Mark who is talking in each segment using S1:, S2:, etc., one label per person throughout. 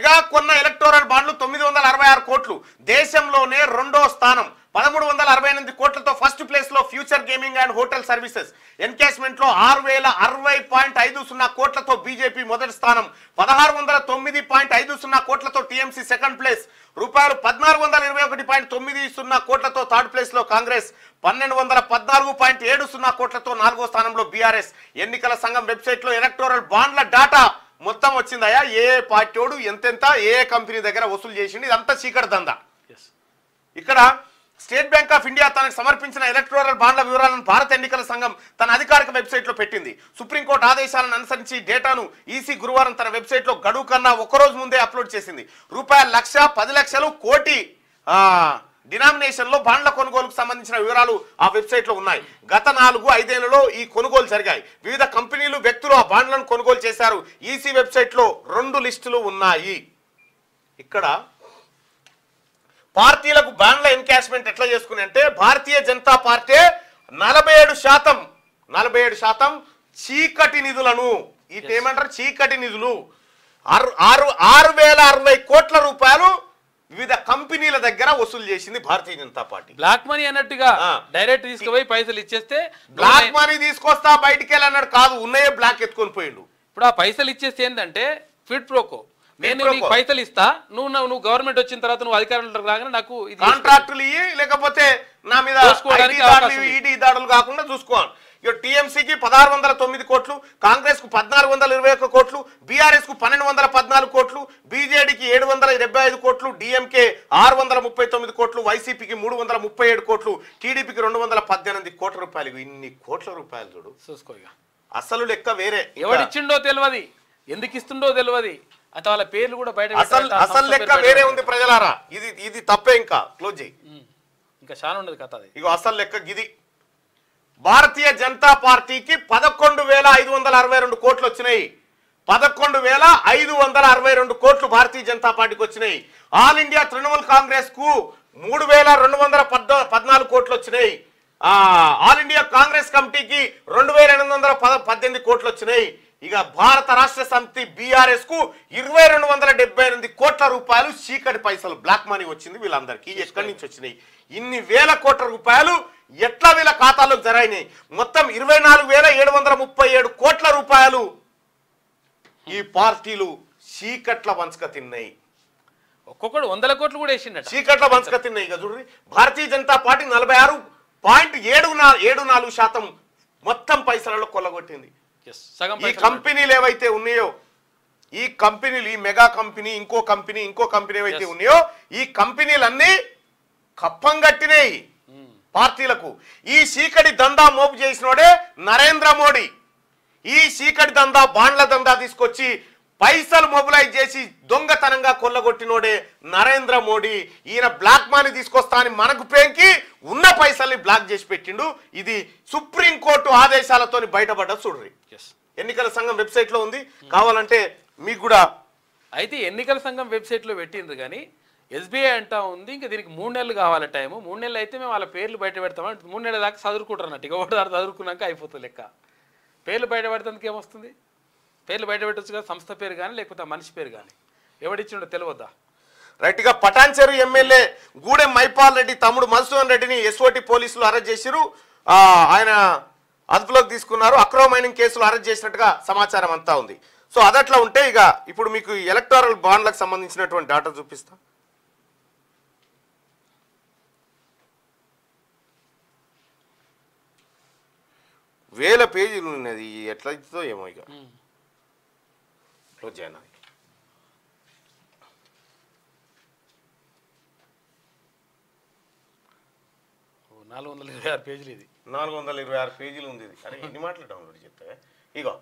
S1: Mega కొన్న electoral బాండ్లు తొమ్మిది వందల అరవై ఆరు కోట్లు దేశంలోనే రెండో స్థానం పదమూడు వందల అరవై ఎనిమిది కోట్లతో ఫస్ట్ ప్లేస్లో future gaming and hotel services లో ఆరు వేల అరవై పాయింట్ ఐదు సున్నా కోట్లతో బీజేపీ మొదటి స్థానం పదహారు వందల తొమ్మిది పాయింట్ ఐదు సున్నా కోట్లతో టీఎంసీ సెకండ్ ప్లేస్ రూపాయలు పద్నాలుగు వందల ఇరవై ఒకటి పాయింట్ తొమ్మిది సున్నా కోట్లతో థర్డ్ ప్లేస్లో కాంగ్రెస్ పన్నెండు వందల పద్నాలుగు పాయింట్ ఏడు సున్నా కోట్లతో నాలుగో స్థానంలో బీఆర్ఎస్ ఎన్నికల సంఘం వెబ్సైట్లో ఎలక్టోరల్ బాండ్ల డాటా మొత్తం వచ్చిందయా ఏ పార్టీ ఎంతెంత ఏ కంపెనీ దగ్గర వసూలు ఇది ఇదంతా చీకటి దందా ఇక్కడ స్టేట్ బ్యాంక్ ఆఫ్ ఇండియా తనకు సమర్పించిన ఎలక్ట్రోరల్ బాండ్ల వివరాలను భారత ఎన్నికల సంఘం తన అధికారిక వెబ్సైట్లో పెట్టింది సుప్రీంకోర్టు ఆదేశాలను అనుసరించి డేటాను ఈసీ గురువారం తన వెబ్సైట్లో గడువు కన్నా ఒక్కరోజు ముందే అప్లోడ్ చేసింది రూపాయల లక్ష పది లక్షలు కోటి డినామినేషన్లో బాండ్ల కొనుగోలుకు సంబంధించిన వివరాలు ఆ వెబ్సైట్లో ఉన్నాయి గత నాలుగు ఐదేళ్లలో ఈ కొనుగోలు జరిగాయి వివిధ కంపెనీలు వ్యక్తులు ఆ బాండ్లను కొనుగోలు చేశారు ఈసీ వెబ్సైట్లో రెండు లిస్టులు ఉన్నాయి ఇక్కడ పార్టీలకు బాండ్ల ఎన్కాష్మెంట్ ఎట్లా చేసుకుని అంటే భారతీయ జనతా పార్టీ నలభై ఏడు శాతం నలభై ఏడు శాతం చీకటి నిధులను ఇటు ఏమంటారు చీకటి నిధులు ఆరు ఆరు ఆరు వేల అరవై కోట్ల రూపాయలు వివిధ కంపెనీల దగ్గర వసూలు చేసింది భారతీయ జనతా పార్టీ బ్లాక్ మనీ అన్నట్టుగా డైరెక్ట్ తీసుకుపోయి పైసలు ఇచ్చేస్తే బ్లాక్ మనీ తీసుకొస్తా
S2: బయటికి వెళ్ళన్నాడు కాదు ఉన్నాయే బ్లాక్ ఎత్తుకొని పోయిండు ఇప్పుడు ఆ పైసలు ఇచ్చేస్తే ఏంటంటే ఫిట్ ప్రోకో
S1: నేను నీకు పైసలు ఇస్తా నువ్వు నువ్వు గవర్నమెంట్ వచ్చిన తర్వాత నువ్వు అధికారంలో రాగానే నాకు కాంట్రాక్టులు ఇవి లేకపోతే నా మీద ఈటీ దాడులు కాకుండా చూసుకోవాలి ఇక టీఎంసీకి పదహారు వందల తొమ్మిది కోట్లు కాంగ్రెస్ కు పద్నాలుగు వందల ఇరవై ఒక్క కోట్లు బీఆర్ఎస్ కు పన్నెండు వందల పద్నాలుగు కోట్లు ఏడు వందల డెబ్బై ఐదు కోట్లు డిఎంకే ఆరు వందల ముప్పై తొమ్మిది కోట్లు వైసీపీకి మూడు వందల ముప్పై ఏడు కోట్లు టీడీపీకి రెండు వందల పద్దెనిమిది కోట్ల రూపాయలు ఇన్ని కోట్ల రూపాయలు చూడు చూసుకో అసలు లెక్క వేరే ఎవరిచ్చిండో తెలియదు ఎందుకు ఇస్తుండో తెలియదు అంటే వాళ్ళ పేర్లు కూడా బయట అసలు అసలు లెక్క వేరే ఉంది ప్రజలారా ఇది ఇది తప్పే ఇంకా క్లోజ్ చేయి ఇంకా చాలా ఉండదు కథ అది ఇక అసలు లెక్క గిది భారతీయ జనతా పార్టీకి పదకొండు వేల ఐదు వందల అరవై రెండు కోట్లు వచ్చినాయి పదకొండు వేల ఐదు వందల అరవై రెండు కోట్లు భారతీయ జనతా పార్టీకి వచ్చినాయి ఆల్ ఇండియా తృణమూల్ కాంగ్రెస్ కు మూడు వేల రెండు వందల పద్నా పద్నాలుగు కోట్లు వచ్చినాయి ఆల్ ఇండియా కాంగ్రెస్ కమిటీకి రెండు వేల ఎనిమిది వందల పద పద్దెనిమిది కోట్లు వచ్చినాయి ఇక భారత రాష్ట్ర సమితి బీఆర్ఎస్ కు ఇరవై రెండు వందల డెబ్బై ఎనిమిది కోట్ల రూపాయలు చీకటి పైసలు బ్లాక్ మనీ వచ్చింది వీళ్ళందరికీ ఎక్కడి నుంచి వచ్చినాయి ఇన్ని వేల కోట్ల రూపాయలు ఎట్లా వీళ్ళ ఖాతాలోకి జరాయినాయి మొత్తం ఇరవై నాలుగు వేల ఏడు వందల ముప్పై ఏడు కోట్ల రూపాయలు ఈ పార్టీలు చీకట్ల వంచక తిన్నాయి ఒక్కొక్కడు వందల కోట్లు కూడా వేసిండ చీకట్ల వంచక తిన్నాయి ఇక చూడండి భారతీయ జనతా పార్టీ నలభై ఆరు పాయింట్ ఏడు ఏడు నాలుగు శాతం మొత్తం పైసలలో కొల్లగొట్టింది ఈ కంపెనీలు ఏవైతే ఉన్నాయో ఈ కంపెనీలు ఈ మెగా కంపెనీ ఇంకో కంపెనీ ఇంకో కంపెనీ ఏవైతే ఉన్నాయో ఈ కంపెనీలన్నీ కప్పం కట్టినాయి hmm. పార్టీలకు ఈ చీకటి దందా మోపు చేసినోడే నరేంద్ర మోడీ ఈ చీకటి దందా బాండ్ల దందా తీసుకొచ్చి పైసలు మొబిలైజ్ చేసి దొంగతనంగా కొల్లగొట్టినోడే నరేంద్ర మోడీ ఈయన బ్లాక్ మనీ తీసుకొస్తా అని మనకు పేంకి ఉన్న పైసల్ని బ్లాక్ చేసి పెట్టిండు ఇది సుప్రీంకోర్టు ఆదేశాలతో బయటపడ్డ చూడరి ఎన్నికల సంఘం వెబ్సైట్లో ఉంది కావాలంటే మీకు కూడా
S2: అయితే ఎన్నికల సంఘం వెబ్సైట్లో పెట్టిండ్రు కానీ ఎస్బీఐ అంటా ఉంది ఇంకా దీనికి మూడు నెలలు కావాలి టైము మూడు నెలలు అయితే మేము వాళ్ళ పేర్లు బయట పెడతామని మూడు నెలల దాకా చదువుకుంటారు అన్నట్టు ఇక ఒకటి చదువుకున్నాక అయిపోతుంది లెక్క పేర్లు బయటపెడతానికి ఏమొస్తుంది పేర్లు బయటపెట్టచ్చు కదా సంస్థ పేరు కానీ లేకపోతే మనిషి పేరు కానీ
S1: ఎవడిచ్చిండో తెలియద్దా రైట్గా పటాన్చెరు ఎమ్మెల్యే గూడెం మైపాల్ రెడ్డి తమ్ముడు మధుసూదన్ రెడ్డిని ఎస్ఓటి పోలీసులు అరెస్ట్ చేసిరు ఆయన అదుపులోకి తీసుకున్నారు అక్రో మైనింగ్ కేసులు అరెస్ట్ చేసినట్టుగా సమాచారం అంతా ఉంది సో అదట్లా ఉంటే ఇక ఇప్పుడు మీకు ఎలక్టోరల్ బాండ్లకు సంబంధించినటువంటి డాటా చూపిస్తాను వేల పేజీలు ఉన్నది ఎట్లా ఇస్తుందో ఏమో ఇక రోజైనా నాలుగు వందల ఇరవై ఆరు పేజీలు ఇది నాలుగు వందల ఇరవై ఆరు పేజీలు ఉంది ఇది అరే ఎన్ని మాటలు డౌన్లోడ్ చెప్తా ఇగో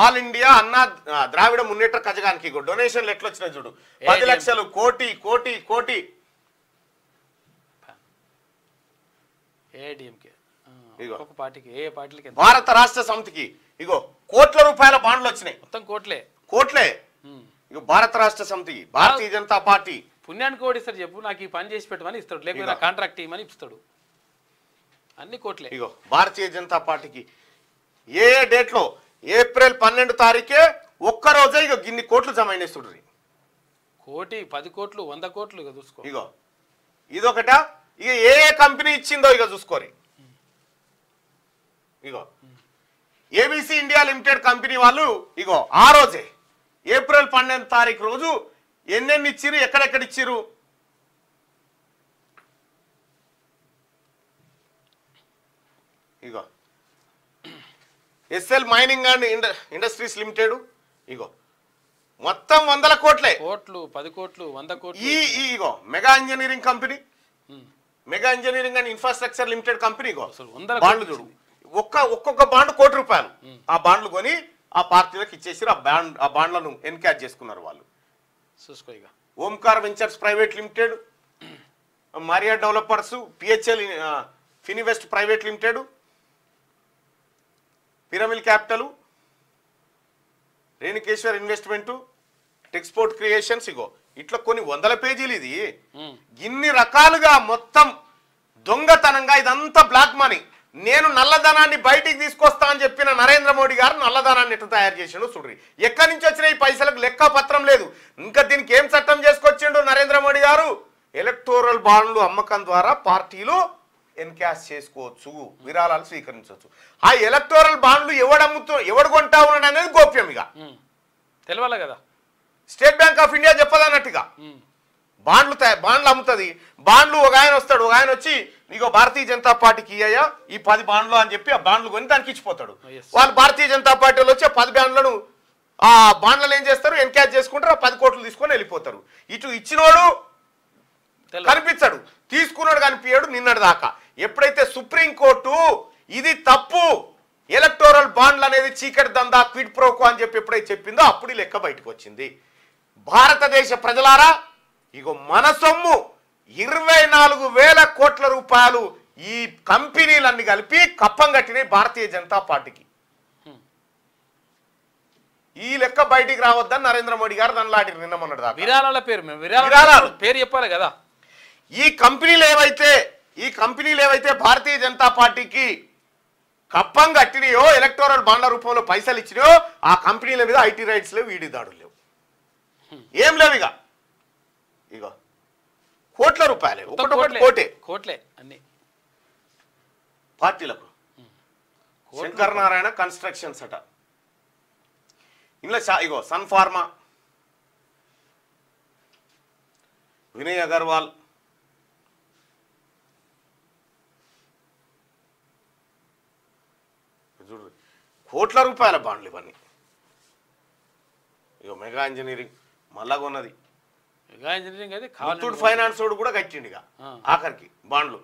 S1: ఆల్ ఇండియా అన్నా ద్రావిడ మున్నేట్ర కజగానికి ఇగో డొనేషన్లు ఎట్లా వచ్చినాయి చూడు పది లక్షలు కోటి కోటి కోటి ఏడిఎంకే భారత రాష్ట్ర సమితికి ఇగో కోట్ల రూపాయల బాండ్లు వచ్చినాయి మొత్తం కోట్లే కోట్లే ఇగో భారత రాష్ట్ర సమితి భారతీయ జనతా పార్టీ పుణ్యానికి కూడా ఇస్తాడు చెప్పు నాకు ఈ పని చేసి పెట్టమని ఇస్తాడు లేకపోతే కాంట్రాక్ట్ ఇవ్వమని ఇస్తాడు అన్ని కోట్లే ఇగో భారతీయ జనతా పార్టీకి ఏ డేట్ డేట్లో ఏప్రిల్ పన్నెండు తారీఖే ఒక్క రోజే ఇగో గిన్ని కోట్లు జమ అయినేస్తుడు కోటి పది కోట్లు వంద కోట్లు ఇక చూసుకో ఇగో ఇదొకట ఇక ఏ కంపెనీ ఇచ్చిందో ఇక చూసుకోరీ ఇగో ఏబీసీ ఇండియా లిమిటెడ్ కంపెనీ వాళ్ళు ఇగో ఆ రోజే ఏప్రిల్ పన్నెండు తారీఖు రోజు ఎన్నెన్ని ఇచ్చిరు ఎక్కడెక్కడ ఇచ్చిరు ఇగో SL mining and industries limited ఇగో మొత్తం వందల కోట్లే కోట్లు పది కోట్లు వంద కోట్లు ఈ ఇగో Mega engineering company Mega engineering and infrastructure limited company ఇగో బాండ్లు చూడు ఒక్క ఒక్కొక్క బాండ్ కోటి రూపాయలు ఆ బాండ్లు కొని ఆ పార్టీలకు ఇచ్చేసి ఆ బాండ్ ఆ బాండ్లను ఎన్క్యాచ్ చేసుకున్నారు వాళ్ళు చూసుకో ఇక Omkar ventures private limited Maria developers PHL Finivest private limited Piramal capital Renukeshwar investment Texport creations ఇగో ఇట్లా కొన్ని వందల పేజీలు ఇది ఇన్ని రకాలుగా మొత్తం దొంగతనంగా ఇదంతా బ్లాక్ మనీ నేను నల్లధనాన్ని బయటికి తీసుకొస్తా అని చెప్పిన నరేంద్ర మోడీ గారు నల్లధనాన్ని ఎట్లా తయారు చేసిండు చూడ్రి ఎక్కడి నుంచి వచ్చిన ఈ పైసలకు లెక్క పత్రం లేదు ఇంకా దీనికి ఏం చట్టం చేసుకొచ్చిండు నరేంద్ర మోడీ గారు ఎలక్టోరల్ బాండ్లు అమ్మకం ద్వారా పార్టీలు ఎన్కాస్ చేసుకోవచ్చు విరాళాలు స్వీకరించవచ్చు ఆ ఎలక్టోరల్ బాండ్లు ఎవడమ్ముతూ ఎవడు కొంటా ఉన్నాడు అనేది గోప్యం ఇక తెలవాలి కదా స్టేట్ బ్యాంక్ ఆఫ్ ఇండియా చెప్పదన్నట్టుగా బాండ్లు బాండ్లు అమ్ముతుంది బాండ్లు ఒక ఆయన వస్తాడు ఒక ఆయన వచ్చి నీకో భారతీయ జనతా పార్టీకి ఇయ్యా ఈ పది బాండ్లు అని చెప్పి ఆ బాండ్లు కొని దానికి ఇచ్చిపోతాడు oh, వాళ్ళు భారతీయ జనతా పార్టీలో వచ్చి పది బాండ్లను ఆ బాండ్లను ఏం చేస్తారు ఎన్క్యాచ్ చేసుకుంటారు ఆ పది కోట్లు తీసుకొని వెళ్ళిపోతారు ఇటు ఇచ్చినోడు కనిపించాడు తీసుకున్నాడు కనిపించాడు నిన్నటి దాకా ఎప్పుడైతే సుప్రీంకోర్టు ఇది తప్పు ఎలక్టోరల్ బాండ్లు అనేది చీకటి దందా క్విడ్ ప్రోకో అని చెప్పి ఎప్పుడైతే చెప్పిందో అప్పుడు లెక్క బయటకు వచ్చింది భారతదేశ ప్రజలారా ఇగో మన సొమ్ము ఇరవై నాలుగు వేల కోట్ల రూపాయలు ఈ కంపెనీలన్నీ కలిపి కప్పం కట్టినాయి భారతీయ జనతా పార్టీకి ఈ లెక్క బయటికి రావద్దని నరేంద్ర మోడీ గారు దానిలాంటి నిన్న మొన్నటి విరాళాల పేరు
S2: విరాళాలు పేరు చెప్పాలి కదా
S1: ఈ కంపెనీలు ఏవైతే ఈ కంపెనీలు ఏవైతే భారతీయ జనతా పార్టీకి కప్పం కట్టినాయో ఎలక్టోరల్ బాండ్ల రూపంలో పైసలు ఇచ్చినాయో ఆ కంపెనీల మీద ఐటీ రైట్స్ లేవు ఈడీ దాడులు లేవు ఏం లేవు ఇక చెప్పాలి కోటే కోట్లే అన్ని పార్టీలకు శంకరనారాయణ కన్స్ట్రక్షన్స్ అట ఇందులో ఇగో సన్ ఫార్మా వినయ్ అగర్వాల్ చూడు కోట్ల రూపాయల బాండ్లు ఇవన్నీ ఇగో మెగా ఇంజనీరింగ్ మళ్ళా కొన్నది మెగా ఇంజనీరింగ్ ఫైనాన్స్ కూడా కట్టిండు ఆఖరికి బాండ్లు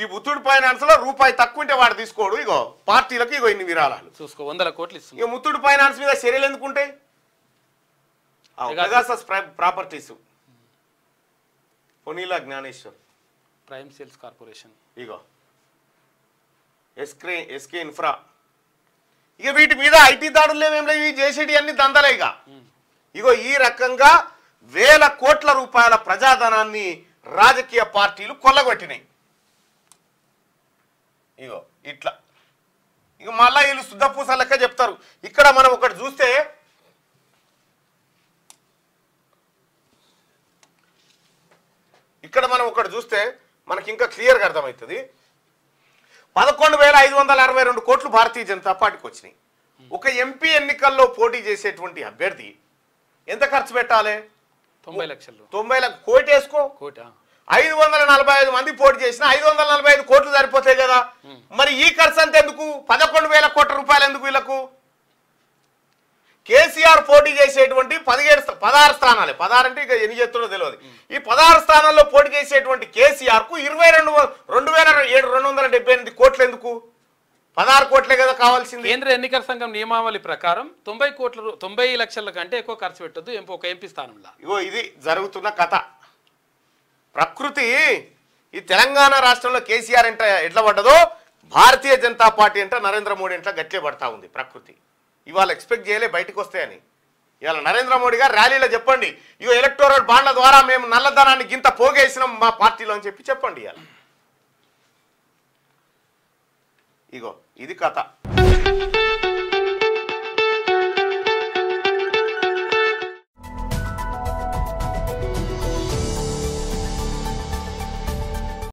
S1: ఈ ముత్తూడు ఫైనాన్స్ లో రూపాయి తక్కువ ఉంటే వాడు తీసుకోడు ఇగో పార్టీలకు ఇగో ఇన్ని విరాళాలు చూసుకో వందల కోట్లు ఇస్తుంది ఇక ముత్తూట్ ఫైనాన్స్ మీద చర్యలు ఎందుకు మెగాసస్ ప్రాపర్టీస్ పొనీలా జ్ఞానేశ్వర్ ప్రైమ్ సేల్స్ కార్పొరేషన్ ఇగో ఎస్కే ఎస్కే ఇన్ఫ్రా ఇక వీటి మీద ఐటీ దాడులు లేవేం లేవు ఇవి జేసీడీ అన్ని దందలే ఇక ఇగో ఈ రకంగా వేల కోట్ల రూపాయల ప్రజాధనాన్ని రాజకీయ పార్టీలు కొల్లగొట్టినాయి ఇగో ఇట్లా ఇక మళ్ళీ వీళ్ళు శుద్ధపూస లెక్క చెప్తారు ఇక్కడ మనం ఒకటి చూస్తే ఇక్కడ మనం ఒకటి చూస్తే మనకి ఇంకా క్లియర్గా అర్థమవుతుంది పదకొండు వేల ఐదు వందల అరవై రెండు కోట్లు భారతీయ జనతా పార్టీకి వచ్చినాయి ఒక ఎంపీ ఎన్నికల్లో పోటీ చేసేటువంటి అభ్యర్థి ఎంత ఖర్చు పెట్టాలి తొంభై లక్షలు తొంభై లక్ష కోటి వేసుకో కోట ఐదు వందల నలభై ఐదు మంది పోటీ చేసిన ఐదు వందల నలభై ఐదు కోట్లు సరిపోతాయి కదా మరి ఈ ఖర్చు అంత ఎందుకు పదకొండు వేల కోట్ల రూపాయలు ఎందుకు వీళ్ళకు కేసీఆర్ పోటీ చేసేటువంటి పదిహేడు పదహారు స్థానాలు పదహారు అంటే ఇక ఎన్ని చేస్తుందో తెలియదు ఈ పదహారు స్థానాల్లో పోటీ చేసేటువంటి కేసీఆర్ కు ఇరవై రెండు రెండు వేల ఏడు రెండు వందల డెబ్బై ఎనిమిది కోట్లు ఎందుకు పదహారు కోట్లే కదా కావాల్సింది కేంద్ర
S2: ఎన్నికల సంఘం నియమావళి ప్రకారం తొంభై కోట్ల తొంభై లక్షల కంటే ఎక్కువ ఖర్చు పెట్టద్దు
S1: ఒక ఎంపీ స్థానంలో ఇగో ఇది జరుగుతున్న కథ ప్రకృతి ఈ తెలంగాణ రాష్ట్రంలో కేసీఆర్ ఎంట ఎట్లా పడ్డదో భారతీయ జనతా పార్టీ అంట నరేంద్ర మోడీ ఎంట గట్లే పడతా ఉంది ప్రకృతి ఇవాళ ఎక్స్పెక్ట్ చేయలే బయటకు వస్తాయని ఇవాళ నరేంద్ర మోడీ గారు ర్యాలీలో చెప్పండి ఇవ ఎలక్టోరల్ బాండ్ల ద్వారా మేము నల్లధనాన్ని గింత పోగేసినాం మా పార్టీలో అని చెప్పి చెప్పండి ఇవాళ ఇగో ఇది కథ